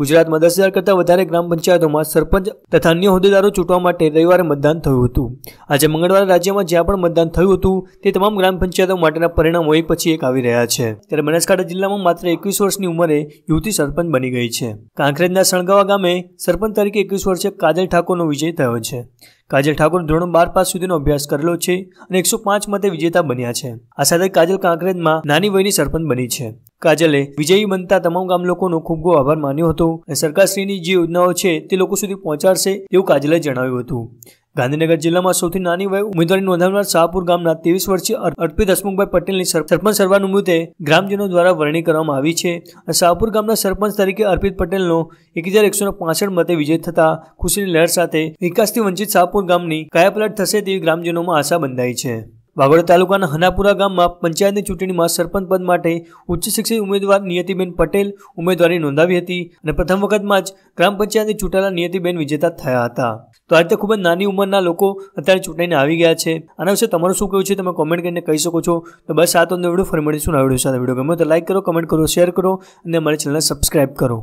ગુજરાતમાં દસ હજાર કરતાં વધારે ગ્રામ પંચાયતોમાં સરપંચ તથા અન્ય હોદ્દેદારો ચૂંટવા માટે રવિવારે મતદાન થયું હતું આજે મંગળવારે રાજ્યમાં જ્યાં પણ મતદાન થયું હતું તે તમામ ગ્રામ પંચાયતો માટેના પરિણામો એક પછી એક આવી રહ્યા છે ત્યારે બનાસકાંઠા જિલ્લામાં માત્ર એકવીસ વર્ષની ઉંમરે યુવતી સરપંચ બની ગઈ છે કાંકરેજના સણગાવા ગામે સરપંચ તરીકે એકવીસ વર્ષે કાજલ ઠાકોરનો વિજય થયો છે કાજલ ઠાકોર ધોરણ બાર પાસ સુધીનો અભ્યાસ કરેલો છે અને એકસો પાંચ મતે વિજેતા બન્યા છે આ સાથે કાજલ કાંકરેજમાં નાની વયની સરપંચ બની છે કાજલે વિજયી બનતા તમામ ગામ લોકોનો ખૂબ ખૂબ આભાર માન્યો હતો અને સરકારશ્રીની જે યોજનાઓ છે તે લોકો સુધી પહોંચાડશે એવું કાજલે જણાવ્યું હતું ગાંધીનગર જિલ્લામાં સૌથી નાની વય ઉમેદવારી નોંધાવનાર શાહપુર ગામના ત્રેવીસ વર્ષીય અર્પિત હસમુખભાઈ પટેલની સરપંચ સર્વાનુમૃતે ગ્રામજનો દ્વારા વરણી કરવામાં આવી છે અને શાહપુર ગામના સરપંચ તરીકે અર્પિત પટેલનો એક હજાર એકસો પાસઠ મતે વિજય થતા ખુશીની લહેર સાથે વિકાસથી વંચિત શાહપુર ગામની કાયાપલટ થશે તેવી ગ્રામજનોમાં આશા બંધાઈ છે વાગોડા તાલુકાના હનાપુરા ગામમાં પંચાયતની ચૂંટણીમાં સરપંચ પદ માટે ઉચ્ચ શિક્ષિત ઉમેદવાર નિયતિબેન પટેલ ઉમેદવારી નોંધાવી હતી અને પ્રથમ વખતમાં જ ગ્રામ પંચાયતની ચૂંટાયેલા નિયતિબેન વિજેતા થયા હતા તો આ રીતે ખૂબ જ નાની ઉંમરના લોકો અત્યારે ચૂંટાઈને આવી ગયા છે આના વિશે તમારું શું કહેવું છે તમે કોમેન્ટ કરીને કહી શકો છો તો બસ આ તો વિડીયો ફરી મળીશું આ વિડીયો સાથે વિડીયો ગમે તો લાઇક કરો કમેન્ટ કરો શેર કરો અને અમારી ચેનલને સબસ્ક્રાઇબ કરો